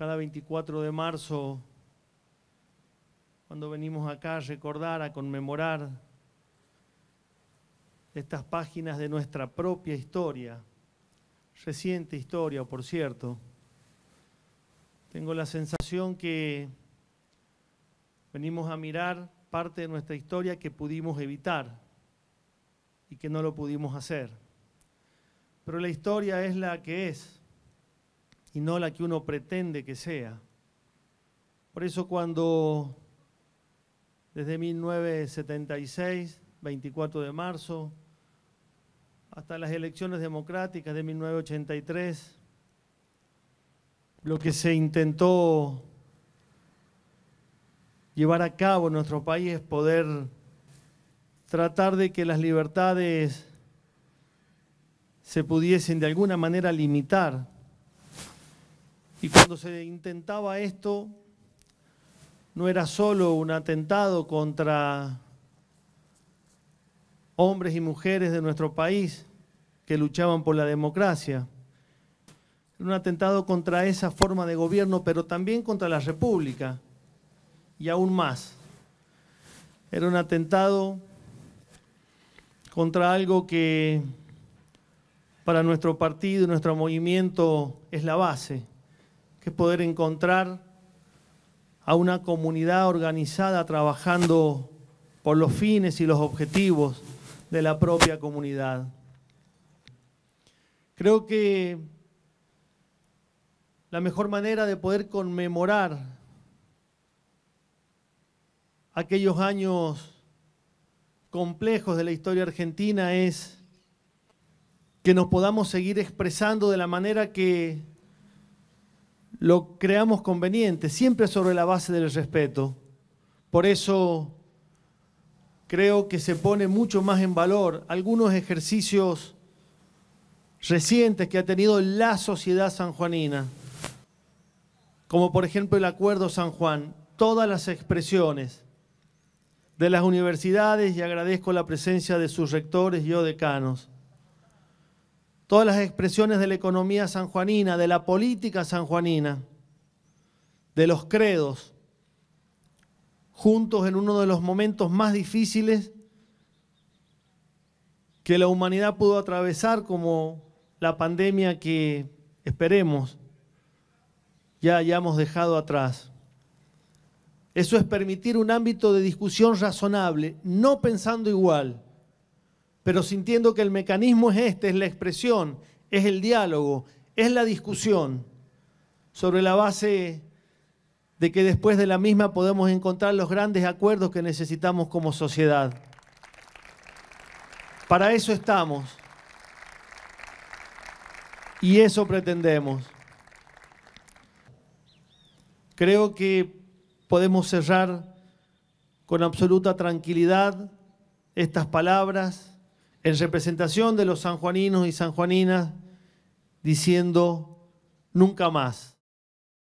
cada 24 de marzo, cuando venimos acá a recordar, a conmemorar estas páginas de nuestra propia historia, reciente historia, por cierto. Tengo la sensación que venimos a mirar parte de nuestra historia que pudimos evitar y que no lo pudimos hacer. Pero la historia es la que es y no la que uno pretende que sea. Por eso cuando desde 1976, 24 de marzo, hasta las elecciones democráticas de 1983, lo que se intentó llevar a cabo en nuestro país es poder tratar de que las libertades se pudiesen de alguna manera limitar y cuando se intentaba esto, no era solo un atentado contra hombres y mujeres de nuestro país que luchaban por la democracia, era un atentado contra esa forma de gobierno, pero también contra la República, y aún más. Era un atentado contra algo que para nuestro partido y nuestro movimiento es la base, que es poder encontrar a una comunidad organizada trabajando por los fines y los objetivos de la propia comunidad. Creo que la mejor manera de poder conmemorar aquellos años complejos de la historia argentina es que nos podamos seguir expresando de la manera que lo creamos conveniente, siempre sobre la base del respeto. Por eso creo que se pone mucho más en valor algunos ejercicios recientes que ha tenido la sociedad sanjuanina, como por ejemplo el Acuerdo San Juan, todas las expresiones de las universidades y agradezco la presencia de sus rectores y o decanos todas las expresiones de la economía sanjuanina, de la política sanjuanina, de los credos, juntos en uno de los momentos más difíciles que la humanidad pudo atravesar como la pandemia que esperemos ya hayamos dejado atrás. Eso es permitir un ámbito de discusión razonable, no pensando igual, pero sintiendo que el mecanismo es este, es la expresión, es el diálogo, es la discusión, sobre la base de que después de la misma podemos encontrar los grandes acuerdos que necesitamos como sociedad. Para eso estamos y eso pretendemos. Creo que podemos cerrar con absoluta tranquilidad estas palabras en representación de los sanjuaninos y sanjuaninas, diciendo nunca más.